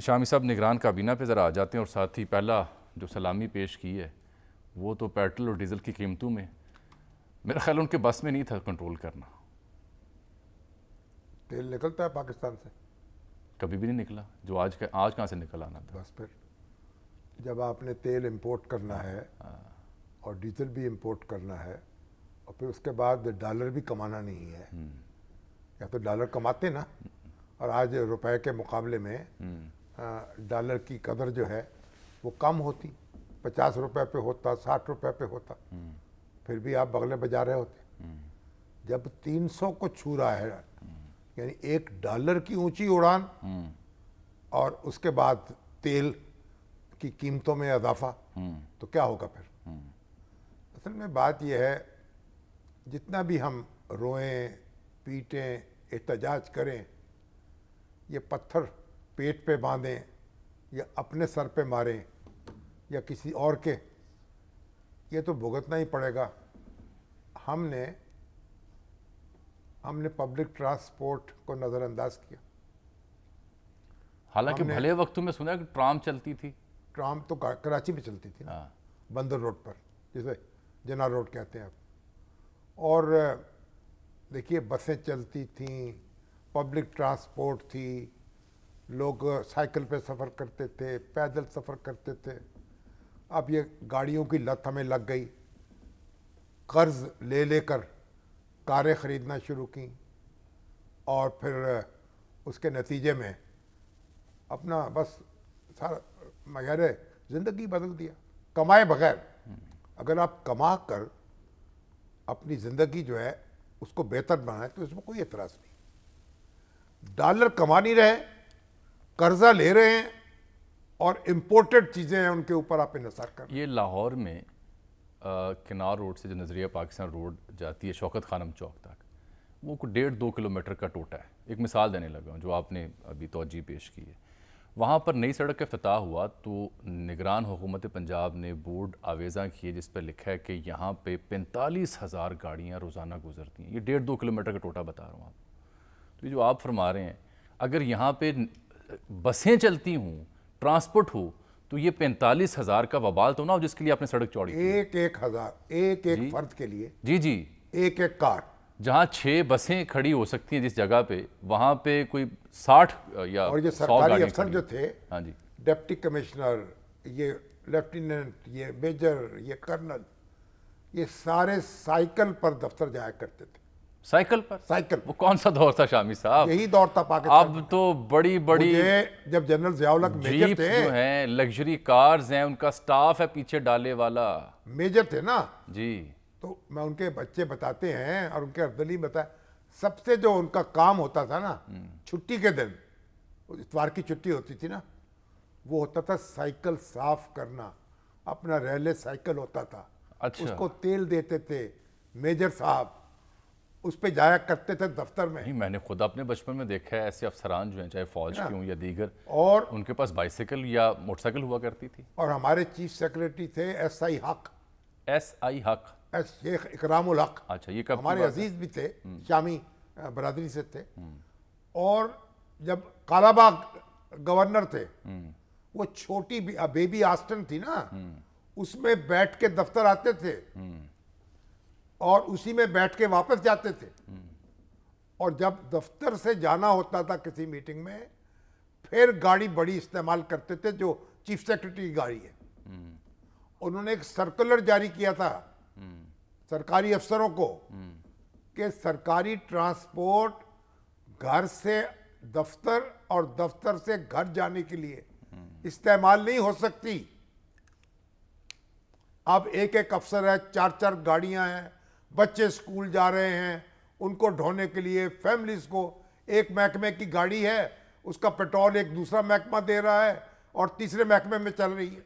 शामी साहब निगरान काबीना पे ज़रा आ जाते हैं और साथ ही पहला जो सलामी पेश की है वो तो पेट्रोल और डीज़ल की कीमतों में मेरा ख्याल उनके बस में नहीं था कंट्रोल करना तेल निकलता है पाकिस्तान से कभी भी नहीं निकला जो आज का आज कहाँ से निकल आना था बस पर जब आपने तेल इंपोर्ट करना है हाँ। और डीजल भी इंपोर्ट करना है और फिर उसके बाद डॉलर भी कमाना नहीं है हम्म। या तो डॉलर कमाते ना हम्म। और आज रुपए के मुकाबले में हम्म। डॉलर की कदर जो है वो कम होती पचास रुपए पे होता साठ रुपए पे होता हम्म। फिर भी आप बगले बजा रहे होते हम्म। जब तीन सौ को छू रहा है यानी एक डॉलर की ऊंची उड़ान हम्म। और उसके बाद तेल की कीमतों में इजाफा तो क्या होगा फिर असल में बात यह है जितना भी हम रोएं पीटें एहतजाज करें ये पत्थर पेट पे बांधें या अपने सर पे मारें या किसी और के ये तो भुगतना ही पड़ेगा हमने हमने पब्लिक ट्रांसपोर्ट को नज़रअंदाज किया हालांकि भले वक्त में सुना कि ट्राम चलती थी ट्राम तो कराची में चलती थी ना हाँ। बंदर रोड पर जिसे जना रोड कहते हैं आप और देखिए बसें चलती थी पब्लिक ट्रांसपोर्ट थी लोग साइकिल पे सफ़र करते थे पैदल सफ़र करते थे अब ये गाड़ियों की लत हमें लग गई कर्ज़ ले लेकर कारें ख़रीदना शुरू की और फिर उसके नतीजे में अपना बस सारा मगैर ज़िंदगी बदल दिया कमाए बगैर अगर आप कमा कर अपनी ज़िंदगी जो है उसको बेहतर बनाए तो इसमें कोई एतराज़ नहीं डॉलर कमा नहीं रहे कर्जा ले रहे हैं और इम्पोर्टेड चीज़ें हैं उनके ऊपर आप इसार कर ये लाहौर में किनार रोड से जो नज़रिया पाकिस्तान रोड जाती है शौकत खानम चौक तक वो कुछ डेढ़ दो किलोमीटर का टोटा है एक मिसाल देने लगा हूँ जो आपने अभी तोजी पेश की है वहाँ पर नई सड़क का फताह हुआ तो निगरान हुकूमत पंजाब ने बोर्ड आवेज़ा किए जिस पर लिखा है कि यहाँ पे पैंतालीस हज़ार गाड़ियाँ रोज़ाना गुजरती हैं ये डेढ़ दो किलोमीटर का टोटा बता रहा हूँ आप तो ये जो आप फरमा रहे हैं अगर यहाँ पे बसें चलती हों ट्रांसपोर्ट हो तो ये पैंतालीस हजार का वबाल तो ना हो जिसके लिए आपने सड़क चौड़ी एक एक हजार एक एक फर्द के लिए जी जी एक एक कार जहाँ छह बसें खड़ी हो सकती हैं जिस जगह पे वहां पे कोई साठ या और ये सरकारी अफसर जो थे हाँ जी डिप्टी कमिश्नर ये लेफ्टिनेंट ये मेजर ये कर्नल ये सारे साइकिल पर दफ्तर जाया करते थे साइकिल पर साइकिल वो कौन सा दौर था शामी साहब यही दौर था पाकिस्तान अब तो बड़ी बड़ी जब जनरल जियालक मेजर थे जो हैं लग्जरी कार्स हैं उनका स्टाफ है पीछे डाले वाला मेजर थे ना जी तो मैं उनके बच्चे बताते हैं और उनके अफजली बताए सबसे जो उनका काम होता था ना हम्म। छुट्टी के दिन इतवार की छुट्टी होती थी ना वो होता था साइकिल साफ करना अपना रैले साइकिल होता था अच्छा। उसको तेल देते थे मेजर साहब उस पर जाया करते थे दफ्तर में ही मैंने खुद अपने बचपन में देखा है ऐसे अफसरान जो हैं चाहे फौज के हूँ या दीगर और उनके पास बाइसिकल या मोटरसाइकिल हुआ करती थी और हमारे चीफ सेक्रेटरी थे S I Haq S I Haq S Sheikh इकराम हक अच्छा ये कब हमारे अजीज भी थे हम्म। शामी बरदरी से थे हम्म। और जब कालाबाग गवर्नर थे हम्म। वो छोटी बेबी आस्टन थी ना उसमें बैठ के दफ्तर आते थे और उसी में बैठ के वापस जाते थे और जब दफ्तर से जाना होता था किसी मीटिंग में फिर गाड़ी बड़ी इस्तेमाल करते थे जो चीफ सेक्रेटरी की गाड़ी है उन्होंने एक सर्कुलर जारी किया था सरकारी अफसरों को कि सरकारी ट्रांसपोर्ट घर से दफ्तर और दफ्तर से घर जाने के लिए इस्तेमाल नहीं हो सकती अब एक एक अफसर है चार चार गाड़ियां हैं बच्चे स्कूल जा रहे हैं उनको ढोने के लिए फैमिलीज को एक महकमे की गाड़ी है उसका पेट्रोल एक दूसरा महकमा दे रहा है और तीसरे महकमे में चल रही है